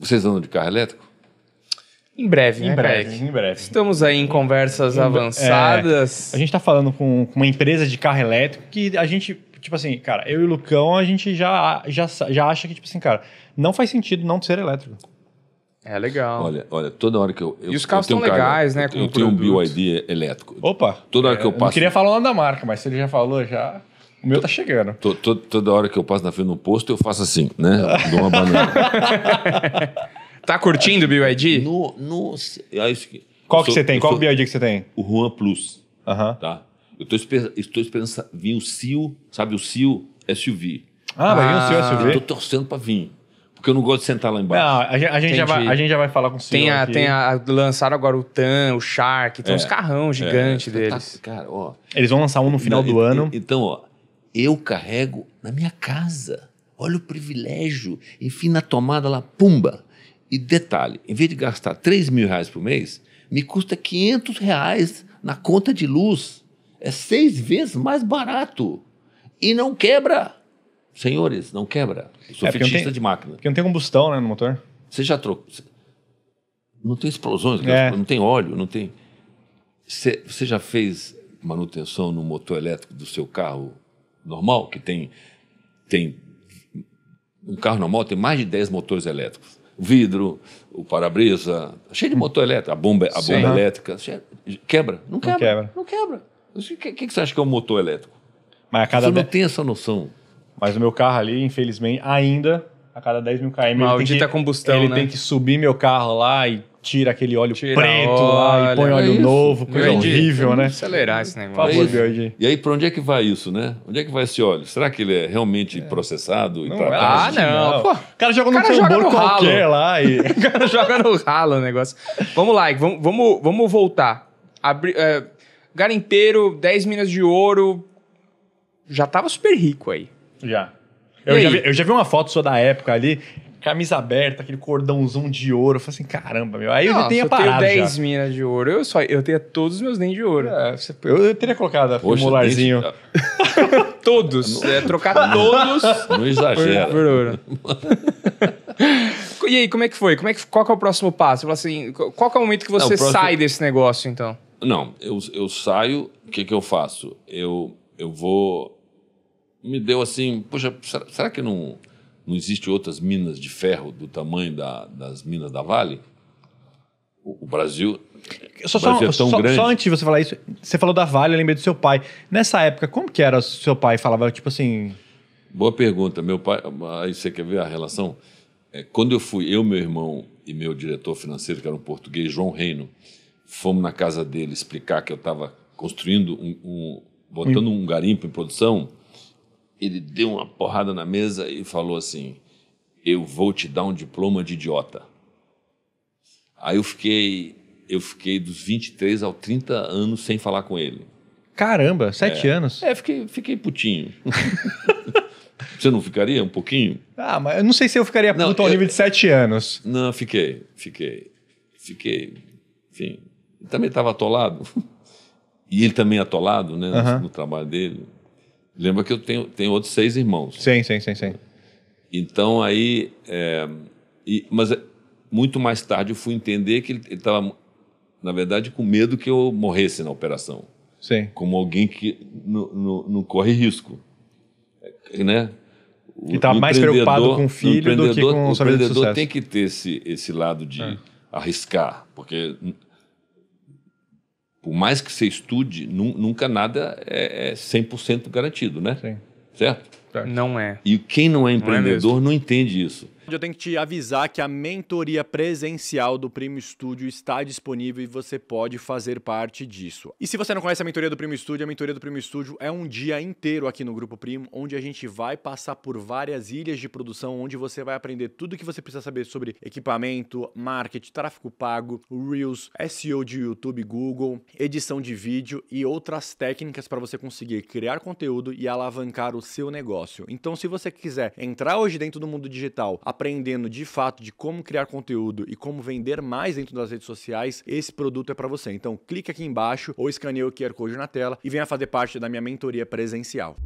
Vocês andam de carro elétrico? Em breve, em breve, Em breve. Estamos aí em conversas em, avançadas. É, a gente está falando com, uma empresa de carro elétrico que a gente tipo assim, cara, eu e o Lucão, a gente já, já, já acha que, tipo assim, cara, não faz sentido não ser elétrico. É legal. Olha, olha, toda hora que eu. eu e os carros estão legais, né? eu, eu tenho um BioID elétrico. Opa! Toda hora é, que eu é, passo. não queria falar o nome da marca, mas se ele já falou, já. O meu tá chegando. Tô, tô, toda hora que eu passo na frente do posto, eu faço assim, né? Dou uma banana. tá curtindo o BYD? No, no, é Qual que sou, você tem? Qual sou, BYD que você tem? O Juan Plus. Aham. Uh -huh. Tá? Eu tô, esper, estou esperando vir o Sil, sabe o Sil SUV. Ah, vai vir o Sil ah. SUV? Eu tô torcendo pra vir. Porque eu não gosto de sentar lá embaixo. Não, a, gente, a gente já, vai, a gente já vai falar com o senhor. Tem a, aqui. tem a, lançaram agora o TAN, o Shark, tem é, uns carrão é, gigante é, deles. Tá, cara, ó. Eles vão lançar um no final não, do e, ano. E, então, ó, eu carrego na minha casa. Olha o privilégio. Enfim, na tomada lá, pumba. E detalhe, em vez de gastar 3 mil reais por mês, me custa 500 reais na conta de luz. É seis vezes mais barato. E não quebra. Senhores, não quebra. Eu sou é, fetichista de máquina. Porque não tem combustão né, no motor. Você já trocou. Não tem explosões, né? é. não tem óleo, não tem. você já fez manutenção no motor elétrico do seu carro normal, que tem, tem um carro normal tem mais de 10 motores elétricos. O vidro, o para-brisa, cheio de motor elétrico, a bomba, a bomba elétrica. Cheio, quebra. Não quebra. Não quebra. O que, que, você acha que é um motor elétrico? Mas a cada você de... não tem essa noção. Mas o meu carro ali, infelizmente, ainda, a cada 10 mil km, Maldita ele, tem tá que, combustão, ele né? tem que subir meu carro lá e tira aquele óleo tira preto óleo, lá e põe é óleo é novo, coisa horrível, né? Acelerar esse negócio. Por favor, E aí, para onde é que vai isso, né? Onde é que vai esse óleo? Será que ele é realmente é. processado não, e tratado? É ah, assim, não. Pô, o cara joga no tambor qualquer ralo. lá e... o cara joga no ralo o negócio. Vamos lá, vamos, vamos, vamos voltar. Abri, é, garimpeiro, 10 minas de ouro, já tava super rico aí. Já. Eu já, vi, eu já, vi, uma foto sua da época ali camisa aberta, aquele cordãozão de ouro. Eu falei assim, caramba, meu. Aí Nossa, ele tem a parada. Eu tenho 10 minas de ouro. Eu, só, eu tenho todos os meus dentes de ouro. É, você, eu, eu, teria colocado o molarzinho. todos. é, trocar todos. Não exagera. Por, por ouro. e aí, como é que foi? Como é que, qual que é o próximo passo? assim, qual que é o momento que você Não, próximo... sai desse negócio, então? Não, eu, eu saio. O que, que eu faço? Eu, eu vou me deu assim, poxa, será, será, que não não existe outras minas de ferro do tamanho da, das minas da Vale. O, Brasil, só, o Brasil é só, é tão só, grande. Só antes de você falar isso, você falou da Vale, eu lembrei do seu pai. Nessa época, como que era seu pai? Falava tipo assim. Boa pergunta. Meu pai, aí você quer ver a relação? É, quando eu fui, eu, meu irmão e meu diretor financeiro, que era um português, João Reino, fomos na casa dele explicar que eu estava construindo um, um botando um garimpo em produção ele deu uma porrada na mesa e falou assim: Eu vou te dar um diploma de idiota. Aí eu fiquei, eu fiquei dos 23 aos 30 anos sem falar com ele. Caramba, sete é. anos. É, fiquei, fiquei putinho. Você não ficaria um pouquinho? Ah, mas eu não sei se eu ficaria não, puto ao eu, nível de sete anos. Não, fiquei, fiquei, fiquei. Enfim, também estava atolado. E ele também atolado, né, uh -huh. no trabalho dele. Lembra que eu tenho, tenho outros seis irmãos. Sim, sim, sim, sim. Então aí. É, e, mas é, muito mais tarde eu fui entender que ele estava, na verdade, com medo que eu morresse na operação. Sim. Como alguém que não corre risco. É, né? Tá o, e mais preocupado com o filho do que com o O empreendedor tem que ter esse, esse lado de é. arriscar, porque por mais que você estude, nunca nada é, é 100% garantido, né? Sim. Certo? certo? Não é. E quem não é empreendedor não, é não entende isso eu tenho que te avisar que a mentoria presencial do Primo Estúdio está disponível e você pode fazer parte disso. E se você não conhece a mentoria do Primo Estúdio, a mentoria do Primo Estúdio é um dia inteiro aqui no Grupo Primo, onde a gente vai passar por várias ilhas de produção, onde você vai aprender tudo o que você precisa saber sobre equipamento, marketing, tráfego pago, Reels, SEO de YouTube, Google, edição de vídeo e outras técnicas para você conseguir criar conteúdo e alavancar o seu negócio. Então, se você quiser entrar hoje dentro do mundo digital, aprendendo de fato de como criar conteúdo e como vender mais dentro das redes sociais, esse produto é para você. Então clique aqui embaixo ou escaneie o QR Code na tela e venha fazer parte da minha mentoria presencial.